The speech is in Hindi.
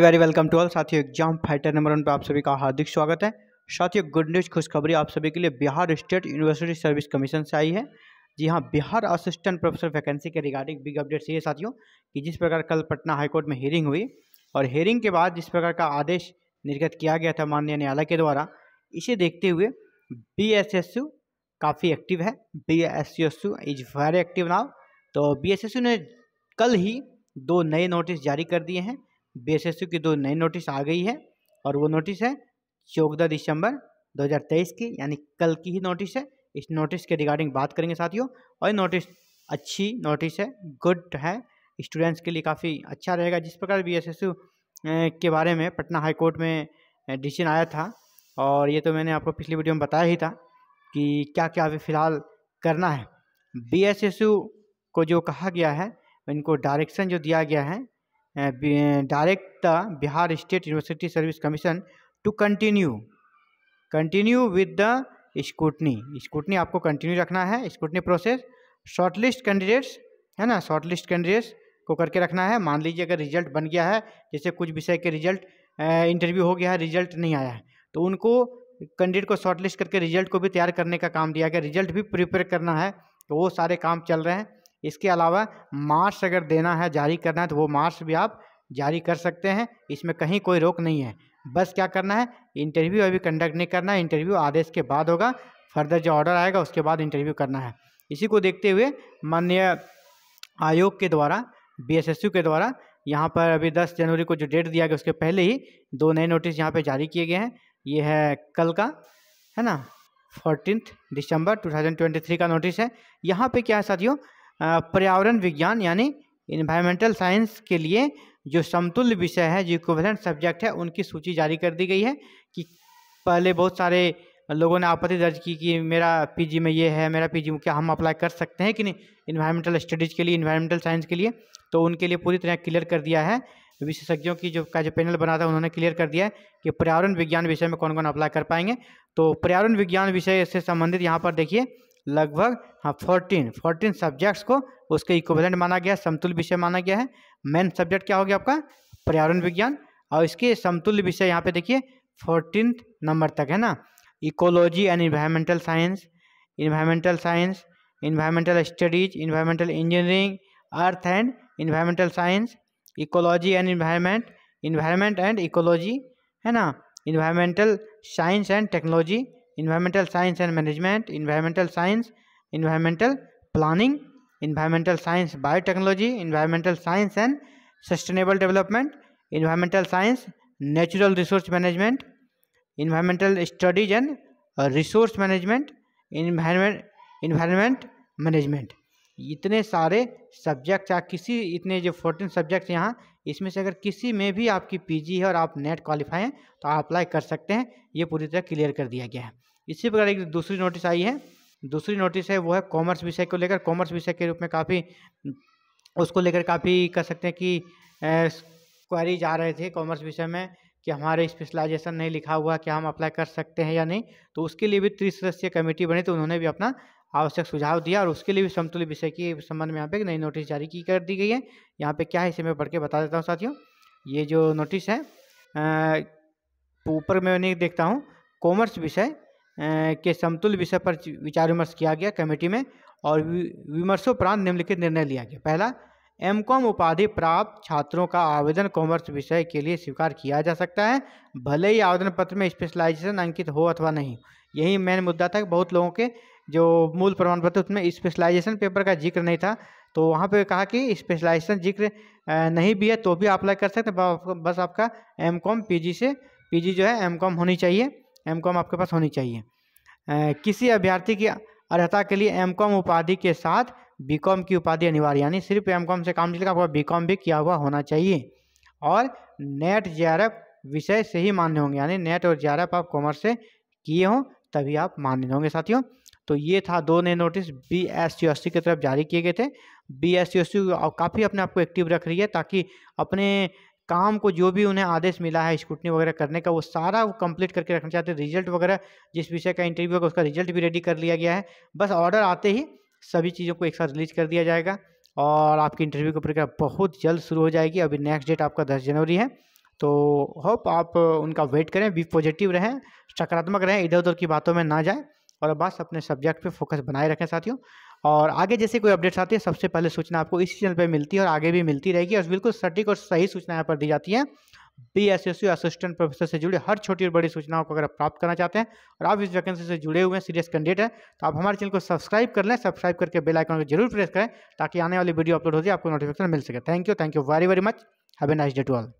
वेरी वेलकम टू ऑल साथियों एग्जाम फाइटर नंबर वन पर आप सभी का हार्दिक स्वागत है साथियों गुड न्यूज़ खुशखबरी आप सभी के लिए Bihar state university service commission से आई है जी हाँ बिहार असिस्टेंट प्रोफेसर वैकेंसी के रिगार्डिंग बिग अपडेट्स ये साथियों कि जिस प्रकार कल पटना हाईकोर्ट में हियरिंग हुई और हियरिंग के बाद जिस प्रकार का आदेश निर्गत किया गया था माननीय न्यायालय के द्वारा इसे देखते हुए बी काफ़ी एक्टिव है B is very active now तो बी ने कल ही दो नए नोटिस जारी कर दिए हैं बीएसएसयू की दो नई नोटिस आ गई है और वो नोटिस है चौदह दिसंबर 2023 की यानी कल की ही नोटिस है इस नोटिस के रिगार्डिंग बात करेंगे साथियों और ये नोटिस अच्छी नोटिस है गुड है स्टूडेंट्स के लिए काफ़ी अच्छा रहेगा जिस प्रकार बी के बारे में पटना हाई कोर्ट में डिसीजन आया था और ये तो मैंने आपको पिछली वीडियो में बताया ही था कि क्या क्या अभी फ़िलहाल करना है बी को जो कहा गया है इनको डायरेक्शन जो दिया गया है direct the Bihar State University Service Commission to continue continue with the scrutiny scrutiny आपको continue रखना है scrutiny process shortlist candidates है ना shortlist candidates को करके रखना है मान लीजिए अगर रिजल्ट बन गया है जैसे कुछ विषय के रिजल्ट इंटरव्यू हो गया है रिजल्ट नहीं आया है तो उनको कैंडिडेट को शॉर्टलिस्ट करके रिजल्ट को भी तैयार करने का काम दिया गया रिजल्ट भी प्रिपेयर करना है तो वो सारे काम चल रहे हैं इसके अलावा मार्च अगर देना है जारी करना है तो वो मार्च भी आप जारी कर सकते हैं इसमें कहीं कोई रोक नहीं है बस क्या करना है इंटरव्यू अभी कंडक्ट नहीं करना है इंटरव्यू आदेश के बाद होगा फर्दर जो ऑर्डर आएगा उसके बाद इंटरव्यू करना है इसी को देखते हुए माननीय आयोग के द्वारा बी के द्वारा यहाँ पर अभी 10 जनवरी को जो डेट दिया गया उसके पहले ही दो नए नोटिस यहाँ पे जारी किए गए हैं ये है कल का है ना फोर्टीन दिसंबर 2023 का नोटिस है यहाँ पे क्या है साथियों पर्यावरण विज्ञान यानी इन्वायरमेंटल साइंस के लिए जो समतुल्य विषय है जो इक्विवेलेंट सब्जेक्ट है उनकी सूची जारी कर दी गई है कि पहले बहुत सारे लोगों ने आपत्ति दर्ज की कि मेरा पीजी में ये है मेरा पीजी में क्या हम अप्लाई कर सकते हैं कि नहीं इन्वायरमेंटल स्टडीज़ के लिए इन्वायरमेंटल साइंस के लिए तो उनके लिए पूरी तरह क्लियर कर दिया है विशेषज्ञों की जो का जो पैनल बना था उन्होंने क्लियर कर दिया है कि पर्यावरण विज्ञान विषय में कौन कौन अप्लाई कर पाएंगे तो पर्यावरण विज्ञान विषय से संबंधित यहाँ पर देखिए लगभग हाँ फोर्टीन फोर्टीन सब्जेक्ट्स को उसके इक्विवेलेंट माना गया है समतुल विषय माना गया है मेन सब्जेक्ट क्या हो गया आपका पर्यावरण विज्ञान और इसके समतुल्य विषय यहाँ पे देखिए फोर्टीन नंबर तक है ना ecology and environmental science environmental science environmental studies environmental engineering earth and environmental science ecology and environment environment and ecology है ना environmental science and technology environmental science and management environmental science environmental planning environmental science biotechnology environmental science and sustainable development environmental science natural resource management environmental studies and uh, resource management environment environment management इतने सारे सब्जेक्ट्स या किसी इतने जो फोर्टीन सब्जेक्ट्स यहाँ इसमें से अगर किसी में भी आपकी पीजी है और आप नेट क्वालिफाई हैं तो आप अप्लाई कर सकते हैं ये पूरी तरह क्लियर कर दिया गया है इसी प्रकार एक दूसरी नोटिस आई है दूसरी नोटिस है वो है कॉमर्स विषय को लेकर कॉमर्स विषय के रूप में काफ़ी उसको लेकर काफ़ी कह सकते हैं कि क्वारी आ रहे थे कॉमर्स विषय में कि हमारे स्पेशलाइजेशन नहीं लिखा हुआ कि हम अप्लाई कर सकते हैं या नहीं तो उसके लिए भी त्रिसदस्यीय कमेटी बनी तो उन्होंने भी अपना आवश्यक सुझाव दिया और उसके लिए भी समतुल्य विषय के संबंध में यहाँ पे नई नोटिस जारी की कर दी गई है यहाँ पे क्या है इसे मैं पढ़ के बता देता हूँ साथियों ये जो नोटिस है ऊपर मैं नहीं देखता हूँ कॉमर्स विषय के समतुल्य विषय पर विचार विमर्श किया गया कमेटी में और विमर्शोपरांत निम्नलिखित निर्णय लिया गया पहला एम कॉम उपाधि प्राप्त छात्रों का आवेदन कॉमर्स विषय के लिए स्वीकार किया जा सकता है भले ही आवेदन पत्र में स्पेशलाइजेशन अंकित हो अथवा नहीं यही मेन मुद्दा था कि बहुत लोगों के जो मूल प्रमाण पत्र उसमें स्पेशलाइजेशन पेपर का जिक्र नहीं था तो वहाँ पे कहा कि स्पेशलाइजेशन जिक्र नहीं भी है तो भी अप्लाई कर सकते हैं बस आपका एम कॉम से पी जो है एम होनी चाहिए एम आपके पास होनी चाहिए किसी अभ्यर्थी की अर्हता के लिए एम उपाधि के साथ बीकॉम की उपाधि अनिवार्य यानी सिर्फ एमकॉम से काम चलेगा आपका बीकॉम भी किया हुआ होना चाहिए और नेट जे विषय से ही मान्य होंगे यानी नेट और जे आप कॉमर्स से किए हों तभी आप मान्य होंगे साथियों तो ये था दो नए notice B S C S C की तरफ जारी किए गए थे B S C S C काफ़ी अपने आप को एक्टिव रख रही है ताकि अपने काम को जो भी उन्हें आदेश मिला है स्कूटनी वगैरह करने का वो सारा वो कंप्लीट करके रखना चाहते हैं रिजल्ट वगैरह जिस विषय का इंटरव्यू होगा उसका रिजल्ट भी रेडी कर लिया गया है बस ऑर्डर आते ही सभी चीज़ों को एक साथ रिलीज कर दिया जाएगा और आपकी इंटरव्यू की प्रक्रिया बहुत जल्द शुरू हो जाएगी अभी नेक्स्ट डेट आपका दस जनवरी है तो होप आप उनका वेट करें बी पॉजिटिव रहें सकारात्मक रहें इधर उधर की बातों में ना जाए और बस अपने सब्जेक्ट पे फोकस बनाए रखें साथियों और आगे जैसे कोई अपडेट्स आती है सबसे पहले सूचना आपको इस चैनल पर मिलती है और आगे भी मिलती रहेगी और बिल्कुल सटीक और सही सूचना यहाँ पर दी जाती है B S S U assistant professor से जुड़े हर छोटी और बड़ी सूचनाओं को अगर आप प्राप्त करना चाहते हैं और आप इस वैकेंसी से जुड़े हुए हैं सीरियस कैंडिडेट हैं तो आप हमारे चैनल को सब्सक्राइब कर लें सब्सक्राइब करके बेल आइकन को जरूर प्रेस करें ताकि आने वाली वीडियो अपलोड हो जाए आपको नोटिफिकेशन मिल सके thank you thank you very very much have a nice day to all